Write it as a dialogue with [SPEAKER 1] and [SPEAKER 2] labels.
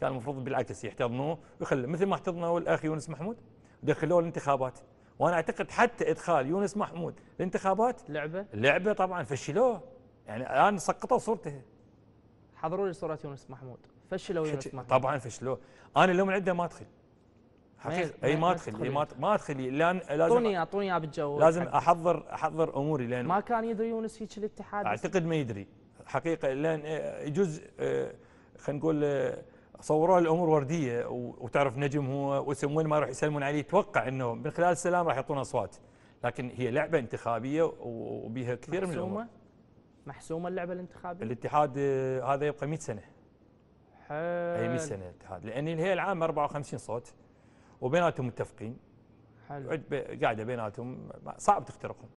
[SPEAKER 1] كان المفروض بالعكس يحتضنوه ويخلوه مثل ما احتضنوا الاخ يونس محمود ودخلوه الانتخابات وانا اعتقد حتى ادخال يونس محمود الانتخابات لعبه لعبه طبعا فشلوه يعني الان سقطوا صورته حضروا لي صوره يونس محمود فشلوا يونس محمود طبعا فشلوه انا اليوم عنده ما ادخل حقيقة اي ما ادخل اي ما ادخل لان لازم اعطوني
[SPEAKER 2] اعطوني اياه بالجو لازم
[SPEAKER 1] احضر احضر اموري لان ما كان يدري يونس هيك الاتحاد اعتقد ما يدري حقيقه لان يجوز آه، خلينا نقول آه، صوروا الامور ورديه وتعرف نجم هو واسم وين ما راح يسلمون عليه يتوقع انه من خلال السلام راح يعطون اصوات لكن هي لعبه انتخابيه وبيها كثير محسومة. من الامور
[SPEAKER 3] محسومه اللعبه الانتخابيه
[SPEAKER 1] الاتحاد آه، هذا يبقى 100 سنه
[SPEAKER 3] حلو اي 100 سنه
[SPEAKER 1] الاتحاد لان الهيئه العامه 54 صوت وبيناتهم متفقين حلو قاعده بيناتهم صعب تخترقهم